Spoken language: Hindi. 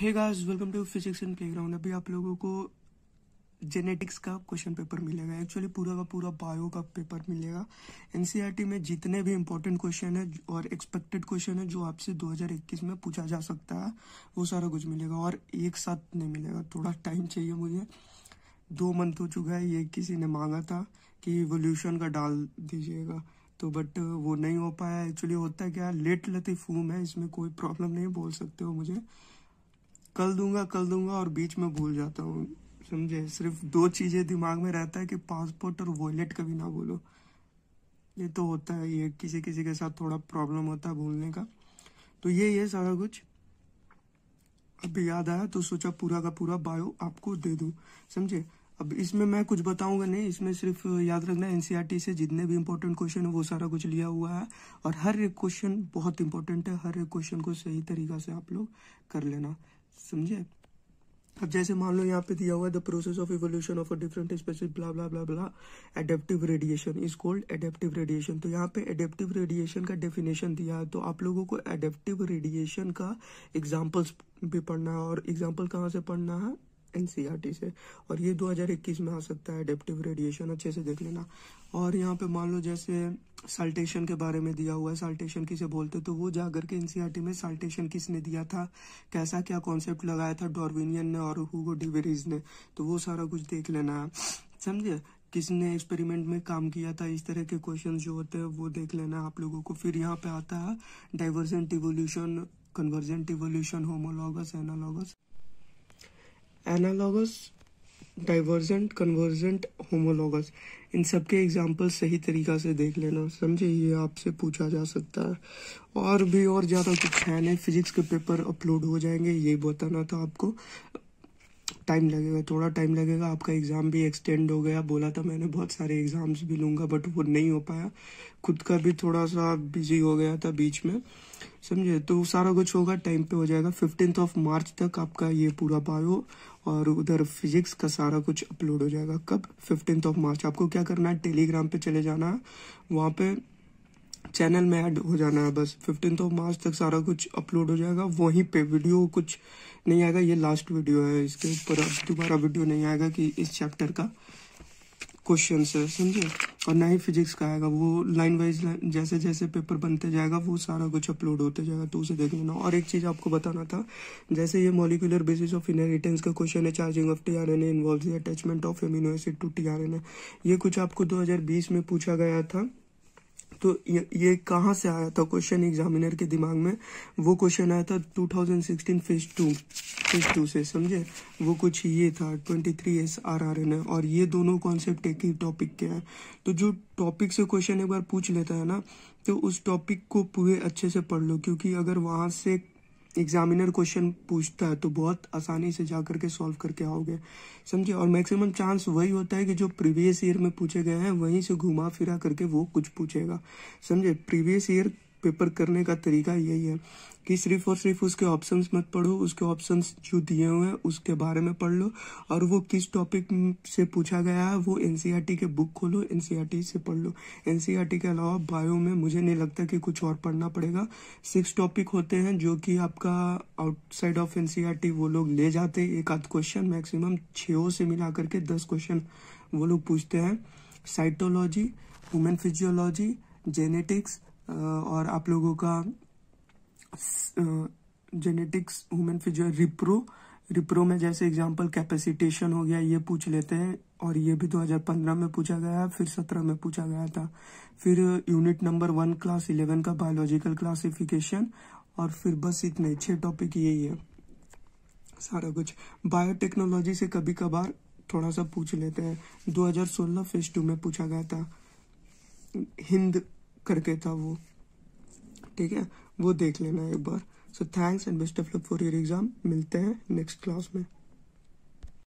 hey guys welcome to physics and playground अभी आप लोगों को जेनेटिक्स का क्वेश्चन पेपर मिलेगा एक्चुअली पूरा का पूरा बायो का पेपर मिलेगा एनसीईआरटी e में जितने भी इम्पोर्टेंट क्वेश्चन है और एक्सपेक्टेड क्वेश्चन है जो आपसे 2021 में पूछा जा सकता है वो सारा कुछ मिलेगा और एक साथ नहीं मिलेगा थोड़ा टाइम चाहिए मुझे दो मंथ हो चुका है ये किसी ने मांगा था कि वोल्यूशन का डाल दीजिएगा तो बट वो नहीं हो पाया एक्चुअली होता क्या लेट लतीफ़ है इसमें कोई प्रॉब्लम नहीं बोल सकते हो मुझे कल दूंगा कल दूंगा और बीच में भूल जाता हूँ समझे सिर्फ दो चीज़ें दिमाग में रहता है कि पासपोर्ट और वॉलेट कभी ना भूलो ये तो होता है ये किसी किसी के साथ थोड़ा प्रॉब्लम होता है भूलने का तो ये ये सारा कुछ अब याद आया तो सोचा पूरा का पूरा बायो आपको दे दूं समझे अब इसमें मैं कुछ बताऊंगा नहीं इसमें सिर्फ याद रखना एनसीईआरटी e से जितने भी इम्पोर्टेंट क्वेश्चन है वो सारा कुछ लिया हुआ है और हर एक क्वेश्चन बहुत इंपॉर्टेंट है हर एक क्वेश्चन को सही तरीका से आप लोग कर लेना समझे अब जैसे मान लो यहाँ पे दिया हुआ है the process of evolution of a different species bla bla bla bla adaptive radiation is called adaptive radiation तो यहाँ पे एडेप्टिव रेडिएशन का डेफिनेशन दिया है तो आप लोगों को एडेप्टिव रेडिएशन का एग्जाम्पल्स भी पढ़ना है और एग्जाम्पल कहाँ से पढ़ना है टी e से और ये 2021 में आ सकता है एडेप्टिव रेडिएशन अच्छे से देख लेना और यहाँ पे मान लो जैसे साल्टेशन के बारे में दिया हुआ है साल्टेशन किसे बोलते तो वो जाकर के टी e में साल्टेशन किसने दिया था कैसा क्या कॉन्सेप्ट लगाया था डॉर्विनियन ने और हुगो डिवेरीज ने तो वो सारा कुछ देख लेना है समझे किसने एक्सपेरिमेंट में काम किया था इस तरह के क्वेश्चन जो होते हैं वो देख लेना आप लोगों को फिर यहाँ पे आता है divergent evolution convergent evolution homologous analogous analogous divergent convergent homologous इन सब के एग्जाम्पल सही तरीका से देख लेना समझे ये आपसे पूछा जा सकता है और भी और ज़्यादा कुछ है नहीं फिजिक्स के पेपर अपलोड हो जाएंगे ये बताना था आपको टाइम लगेगा थोड़ा टाइम लगेगा आपका एग्ज़ाम भी एक्सटेंड हो गया बोला था मैंने बहुत सारे एग्ज़ाम्स भी लूँगा बट वो नहीं हो पाया खुद का भी थोड़ा सा बिजी हो गया था बीच में समझे तो सारा कुछ होगा टाइम पे हो जाएगा फिफ्टींथ ऑफ मार्च तक आपका ये पूरा बायो और उधर फिजिक्स का सारा कुछ अपलोड हो जाएगा कब फिफ्टींथ ऑफ मार्च आपको क्या करना है टेलीग्राम पे चले जाना है वहाँ पे चैनल में ऐड हो जाना है बस फिफ्टींथ ऑफ मार्च तक सारा कुछ अपलोड हो जाएगा वहीं पर वीडियो कुछ नहीं आएगा ये लास्ट वीडियो है इसके ऊपर अब दोबारा वीडियो नहीं आएगा कि इस चैप्टर का क्वेश्चन है समझे और ना ही फिजिक्स का आएगा वो लाइन वाइज जैसे जैसे पेपर बनते जाएगा वो सारा कुछ अपलोड होते जाएगा तो उसे देख लेना और एक चीज़ आपको बताना था जैसे ये मॉलिकुलर बेसिस ऑफ इनहेरिटेंस का क्वेश्चन है charging of tRNA R N A involve attachment of amino acid to T R N A ये कुछ आपको 2020 में पूछा गया था तो ये ये कहाँ से आया था क्वेश्चन एग्जामिनर के दिमाग में वो क्वेश्चन आया था 2016 फेज टू फेज टू से समझे वो कुछ ये था 23 एस आर आर एन और ये दोनों कॉन्सेप्ट एक ही टॉपिक के हैं तो जो टॉपिक से क्वेश्चन एक बार पूछ लेता है ना तो उस टॉपिक को पूरे अच्छे से पढ़ लो क्योंकि अगर वहाँ से एग्जामिनर क्वेश्चन पूछता है तो बहुत आसानी से जा करके सॉल्व करके आओगे समझे और मैक्सिमम चांस वही होता है कि जो प्रीवियस ईयर में पूछे गए हैं वहीं से घुमा फिरा करके वो कुछ पूछेगा समझे प्रीवियस ईयर पेपर करने का तरीका यही है कि सिर्फ और सिर्फ उसके ऑप्शंस मत पढ़ो उसके ऑप्शंस जो दिए हुए हैं उसके बारे में पढ़ लो और वो किस टॉपिक से पूछा गया है वो एनसीईआरटी e के बुक खोलो एनसीईआरटी e से पढ़ लो एनसीईआरटी e के अलावा बायो में मुझे नहीं लगता कि कुछ और पढ़ना पड़ेगा सिक्स टॉपिक होते हैं जो कि आपका आउटसाइड ऑफ एन वो लोग ले जाते हैं एक आध क्वेश्चन मैक्सिमम छो से मिला करके दस क्वेश्चन वो लोग पूछते हैं साइटोलॉजी वुमेन फिजियोलॉजी जेनेटिक्स और आप लोगों का जेनेटिक्स ह्यूमन फिजर रिप्रो रिप्रो में जैसे एग्जांपल कैपेसिटेशन हो गया ये पूछ लेते हैं और ये भी 2015 में पूछा गया फिर 17 में पूछा गया था फिर unit number one class eleven का बायोलॉजिकल क्लासिफिकेशन और फिर बस इतने छह टॉपिक यही है सारा कुछ बायोटेक्नोलॉजी से कभी कभार थोड़ा सा पूछ लेते हैं 2016 फेज टू में पूछा गया था हिंद करके था वो ठीक है वो देख लेना एक बार so thanks and best of luck for your exam मिलते हैं नेक्स्ट क्लास में